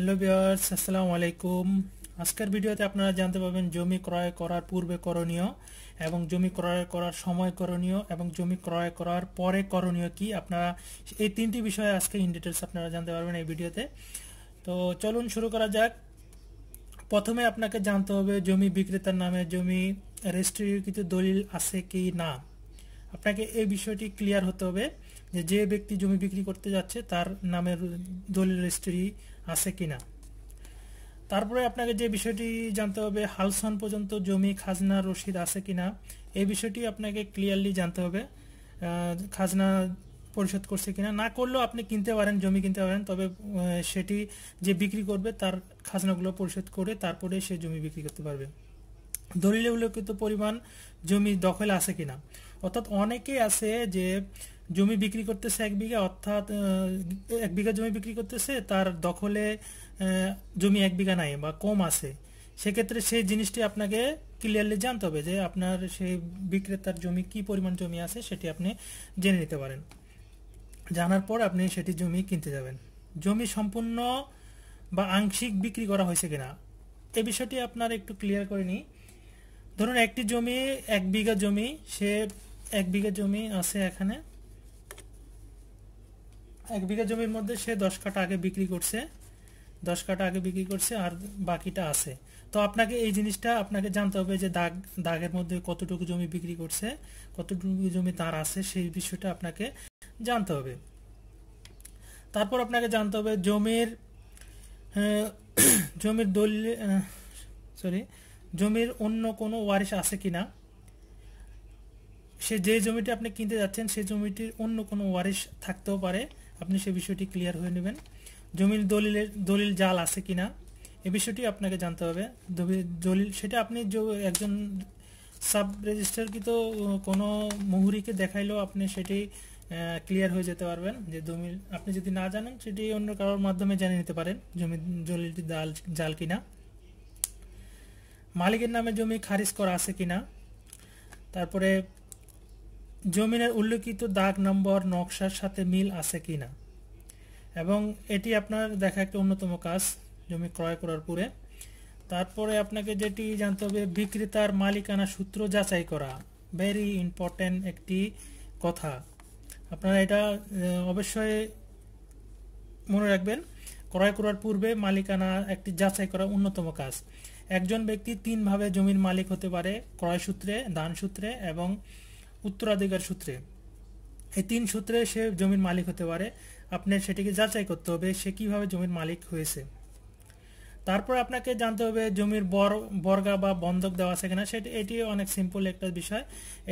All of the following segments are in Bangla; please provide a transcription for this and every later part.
হ্যালো বিয়ার্স আসসালামু আলাইকুম আজকের ভিডিওতে আপনারা জানতে পারবেন জমি ক্রয় করার পূর্বে করণীয় এবং জমি ক্রয় করার সময় করণীয় এবং জমি ক্রয় করার পরে করণীয় কি আপনারা এই তিনটি বিষয়ে আজকে ইন ডিটেলস আপনারা জানতে পারবেন এই ভিডিওতে তো চলুন শুরু করা যাক প্রথমে আপনাকে জানতে হবে জমি বিক্রেতার নামে জমি রেজিস্ট্রিকৃত দলিল আছে কি না আপনাকে এই বিষয়টি ক্লিয়ার হতে হবে যে যে ব্যক্তি জমি বিক্রি করতে যাচ্ছে তার নামের দলিল রেজিস্ট্রি আছে কি না তারপরে আপনাকে যে বিষয়টি জানতে হবে হালসন পর্যন্ত জমি খাজনা রসিদ আছে কিনা এই বিষয়টি আপনাকে ক্লিয়ারলি জানতে হবে খাজনা পরিশোধ করছে কিনা না করলেও আপনি কিনতে পারেন জমি কিনতে পারেন তবে সেটি যে বিক্রি করবে তার খাজনাগুলো পরিশোধ করে তারপরে সে জমি বিক্রি করতে পারবে দলিল উল্লেখিত পরিমাণ জমি দখল আছে কিনা অর্থাৎ অনেকে আছে যে জমি বিক্রি করতেছে এক বিঘা অর্থাৎ এক বিঘা জমি বিক্রি করতেছে তার দখলে জমি এক বিঘা নাই বা কম আছে সেক্ষেত্রে সেই জিনিসটি আপনাকে ক্লিয়ারলি জানতে হবে যে আপনার সেই বিক্রেতার জমি কি পরিমাণ জমি আছে সেটি আপনি জেনে নিতে পারেন জানার পর আপনি সেটি জমি কিনতে যাবেন জমি সম্পূর্ণ বা আংশিক বিক্রি করা হয়েছে কিনা এ বিষয়টি আপনার একটু ক্লিয়ার করে নিই ধরুন একটি জমি এক বিঘা জমি সে এক বিঘা জমি আছে এখানে এক বিঘা জমির মধ্যে সে দশ কাটা আগে বিক্রি করছে দশ কাটা আগে বিক্রি করছে আর বাকিটা আছে তো আপনাকে এই জিনিসটা আপনাকে জানতে হবে যে দাগ দাগের মধ্যে কতটুকু জমি বিক্রি করছে কতটুকু জমি তার আছে সেই বিষয়টা আপনাকে জানতে হবে তারপর আপনাকে জানতে হবে জমির হ্যাঁ, জমির দলিল সরি জমির অন্য কোনো ওয়ারিশ আছে কি না সে যে জমিটি আপনি কিনতে যাচ্ছেন সেই জমিটির অন্য কোনো ওয়ারিশ থাকতেও পারে আপনি সে বিষয়টি ক্লিয়ার হয়ে নেবেন জমির দলিলের দলিল জাল আছে কিনা এ বিষয়টি আপনাকে জানতে হবে দলিল সেটা আপনি একজন সাব রেজিস্টারকৃত কোনো মুহুরিকে দেখাইলেও আপনি সেটি ক্লিয়ার হয়ে যেতে পারবেন যে জমির আপনি যদি না জানেন সেটি অন্য কারোর মাধ্যমে জেনে নিতে পারেন জমি দলিলটি জাল জাল কিনা মালিকের নামে জমি খারিজ করা আছে কিনা তারপরে জমিনের উল্লেখিত দাগ নম্বর নকশার সাথে মিল আছে কি না এবং এটি আপনার দেখা একটা অন্যতম কাজ জমি ক্রয় করার পরে তারপরে আপনাকে যেটি জানতে হবে বিক্রেতার মালিকানা সূত্র যাচাই করা ভেরি ইম্পর্ট্যান্ট একটি কথা আপনারা এটা অবশ্যই মনে রাখবেন ক্রয় করার পূর্বে মালিকানা একটি যাচাই করা অন্যতম কাজ একজন ব্যক্তি তিনভাবে জমির মালিক হতে পারে ক্রয় সূত্রে দান সূত্রে এবং উত্তরাধিকার সূত্রে এই তিন সূত্রে সে জমির মালিক হতে পারে আপনার সেটিকে যাচাই করতে হবে সে কিভাবে জমির মালিক হয়েছে তারপর আপনাকে জানতে হবে জমির বর বর্গা বা বন্ধক দেওয়া আছে কিনা সেটি এটি অনেক সিম্পল একটা বিষয়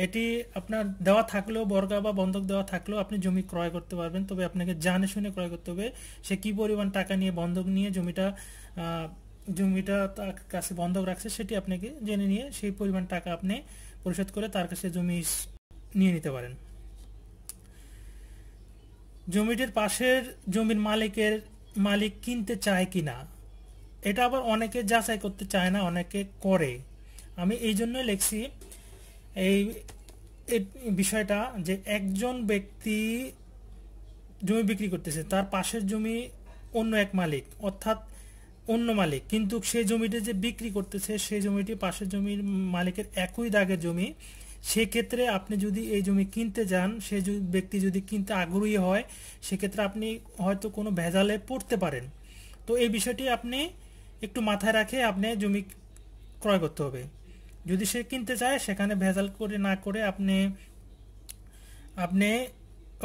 এটি আপনার দেওয়া থাকলেও বর্গা বা বন্ধক দেওয়া থাকলেও আপনি জমি ক্রয় করতে পারবেন তবে আপনাকে জানে শুনে ক্রয় করতে হবে সে কি পরিমাণ টাকা নিয়ে বন্ধক নিয়ে জমিটা জমিটা তার কাছে বন্ধক রাখছে সেটি আপনাকে জেনে নিয়ে সেই পরিমাণ টাকা আপনি পরিশোধ করে তার কাছে জমি নিয়ে নিতে পারেন জমিটির পাশের জমির মালিকের মালিক কিনতে চায় কি না এটা আবার অনেকে যাচাই করতে চায় না অনেকে করে আমি এই জন্যই লিখছি এই বিষয়টা যে একজন ব্যক্তি জমি বিক্রি করতেছে তার পাশের জমি অন্য এক মালিক অর্থাৎ অন্য মালিক কিন্তু সেই জমিটি যে বিক্রি করতেছে সেই জমিটি পাশের জমির মালিকের একই দাগের জমি সেক্ষেত্রে আপনি যদি এই জমি কিনতে যান সে ব্যক্তি যদি কিনতে আগ্রহী হয় সেক্ষেত্রে আপনি হয়তো কোনো ভেজালে পড়তে পারেন তো এই বিষয়টি আপনি একটু মাথায় রাখে আপনি জমি ক্রয় করতে হবে যদি সে কিনতে চায় সেখানে ভেজাল করে না করে আপনি আপনি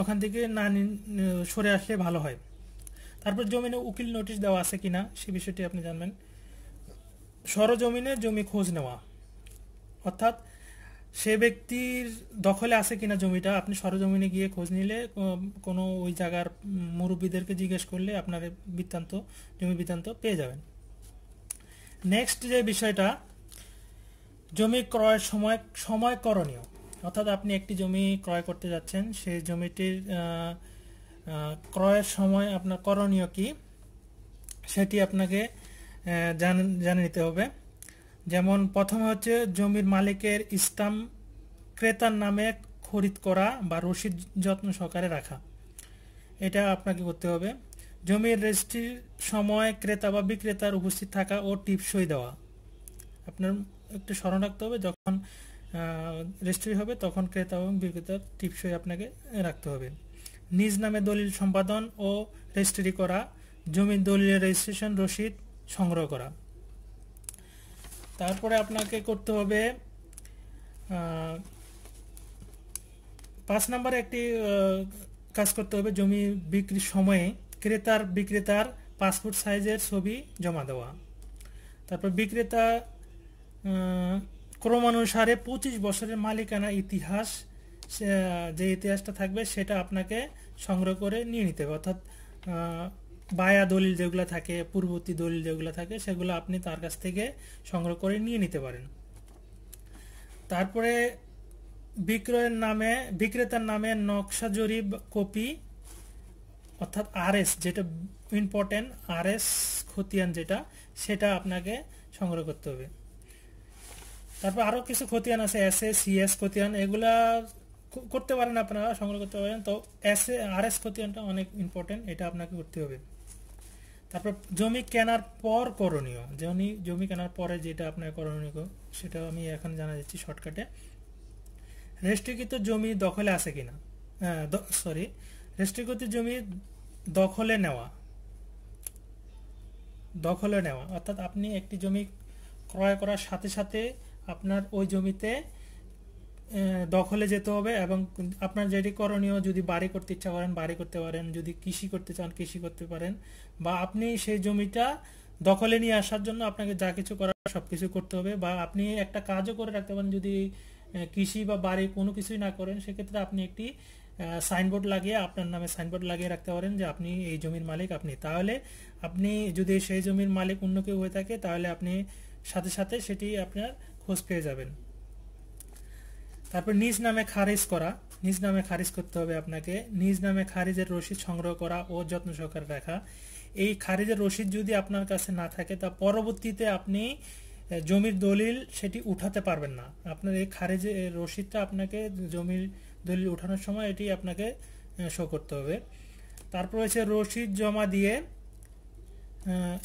ওখান থেকে না সরে আসলে ভালো হয় তারপর জমিনে উকিল নোটিশ দেওয়া আছে কিনা সে বিষয়টি আপনি জানবেন সরজমিনে জমি খোঁজ নেওয়া অর্থাৎ সে ব্যক্তির দখলে আছে কিনা জমিটা আপনি সরজমিনে গিয়ে খোঁজ নিলে কোনো ওই জায়গার মুরব্বীদেরকে জিজ্ঞেস করলে আপনার বৃত্তান্ত জমি বৃত্তান্ত পেয়ে যাবেন নেক্সট যে বিষয়টা জমি ক্রয়ের সময় সময় করণীয় অর্থাৎ আপনি একটি জমি ক্রয় করতে যাচ্ছেন সেই জমিটির ক্রয়ের সময় আপনার করণীয় কি সেটি আপনাকে জান জানে নিতে হবে যেমন প্রথমে হচ্ছে জমির মালিকের ইস্তাম ক্রেতার নামে খরিদ করা বা রসিদ যত্ন সহকারে রাখা এটা আপনাকে করতে হবে জমির রেজিস্ট্রির সময় ক্রেতা বা বিক্রেতার উপস্থিত থাকা ও টিপসই দেওয়া আপনার একটু স্মরণ রাখতে হবে যখন রেজিস্ট্রি হবে তখন ক্রেতা এবং বিক্রেতার টিপসই আপনাকে রাখতে হবে নিজ নামে দলিল সম্পাদন ও রেজিস্ট্রি করা জমির দলিলের রেজিস্ট্রেশন রসিদ সংগ্রহ করা তারপরে আপনাকে করতে হবে পাঁচ নম্বরে একটি কাজ করতে হবে জমি বিক্রির সময়ে ক্রেতার বিক্রেতার পাসপোর্ট সাইজের ছবি জমা দেওয়া তারপর বিক্রেতা ক্রমানুসারে পঁচিশ বছরের মালিকানা ইতিহাস যে ইতিহাসটা থাকবে সেটা আপনাকে সংগ্রহ করে নিয়ে নিতে হবে অর্থাৎ বায়া দলিল যেগুলো থাকে পূর্ববর্তী দলিল যেগুলো থাকে সেগুলো আপনি তার কাছ থেকে সংগ্রহ করে নিয়ে নিতে পারেন তারপরে বিক্রয়ের নামে বিক্রেতার নামে নকশা জরিপ কপি অর্থাৎ আরএস যেটা ইম্পর্টেন্ট আরএস খতিয়ান যেটা সেটা আপনাকে সংগ্রহ করতে হবে তারপর আরও কিছু খতিয়ান আছে এস এ সিএস খতিয়ান এগুলা করতে পারেন আপনারা সংগ্রহ করতে পারেন তো এস এ আর এস খতিয়ানটা অনেক ইম্পর্টেন্ট এটা আপনাকে করতে হবে তারপর জমি কেনার পর করণীয় জমি জমি কেনার পরে যেটা আপনার করণীয় সেটা আমি এখন জানা যাচ্ছি শর্টকাটে রেস্ট্রিকৃত জমি দখলে আছে কিনা সরি রেস্ট্রিকৃত জমি দখলে নেওয়া দখলে নেওয়া অর্থাৎ আপনি একটি জমি ক্রয় করার সাথে সাথে আপনার ওই জমিতে দখলে যেতে হবে এবং আপনার যেটি করণীয় যদি বাড়ি করতে ইচ্ছা করেন বাড়ি করতে পারেন যদি কৃষি করতে চান কৃষি করতে পারেন বা আপনি সেই জমিটা দখলে নিয়ে আসার জন্য আপনাকে যা কিছু করার সব কিছু করতে হবে বা আপনি একটা কাজও করে রাখতে পারেন যদি কৃষি বা বাড়ি কোনো কিছুই না করেন সেক্ষেত্রে আপনি একটি সাইনবোর্ড লাগিয়ে আপনার নামে সাইনবোর্ড লাগিয়ে রাখতে পারেন যে আপনি এই জমির মালিক আপনি তাহলে আপনি যদি সেই জমির মালিক অন্য কেউ হয়ে থাকে তাহলে আপনি সাথে সাথে সেটি আপনার খোঁজ পেয়ে যাবেন তারপর নিজ নামে খারিজ করা নিজ নামে খারিজ করতে হবে আপনাকে নিজ নামে খারিজের রসিদ সংগ্রহ করা ও যত্ন সহকারে রাখা এই খারিজের রসিদ যদি আপনার কাছে না থাকে তা পরবর্তীতে আপনি জমির দলিল সেটি উঠাতে পারবেন না আপনার এই খারিজের রসিদটা আপনাকে জমির দলিল উঠানোর সময় এটি আপনাকে শো করতে হবে তারপর হচ্ছে রসিদ জমা দিয়ে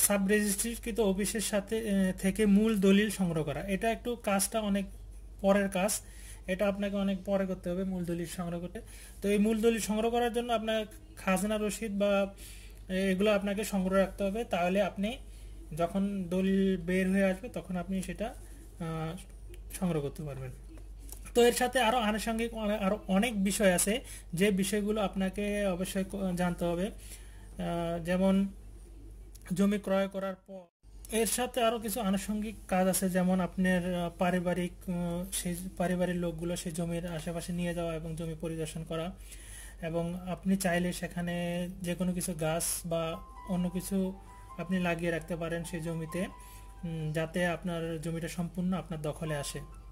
সাব রেজিস্ট্রিকৃত অফিসের সাথে থেকে মূল দলিল সংগ্রহ করা এটা একটু কাজটা অনেক পরের কাজ এটা আপনাকে অনেক পরে করতে হবে মূল দলিল সংগ্রহ করতে তো এই মূল দলিল সংগ্রহ করার জন্য আপনার খাজনা রসিদ বা এগুলো আপনাকে সংগ্রহ রাখতে হবে তাহলে আপনি যখন দলিল বের হয়ে আসবে তখন আপনি সেটা সংগ্রহ করতে পারবেন তো এর সাথে আরও আনুষঙ্গিক আরও অনেক বিষয় আছে যে বিষয়গুলো আপনাকে অবশ্যই জানতে হবে যেমন জমি ক্রয় করার পর এর সাথে আরও কিছু আনুষঙ্গিক কাজ আছে যেমন আপনার পারিবারিক সেই পারিবারিক লোকগুলো সেই জমির আশেপাশে নিয়ে যাওয়া এবং জমি পরিদর্শন করা এবং আপনি চাইলে সেখানে যে কোনো কিছু গাছ বা অন্য কিছু আপনি লাগিয়ে রাখতে পারেন সেই জমিতে যাতে আপনার জমিটা সম্পূর্ণ আপনার দখলে আসে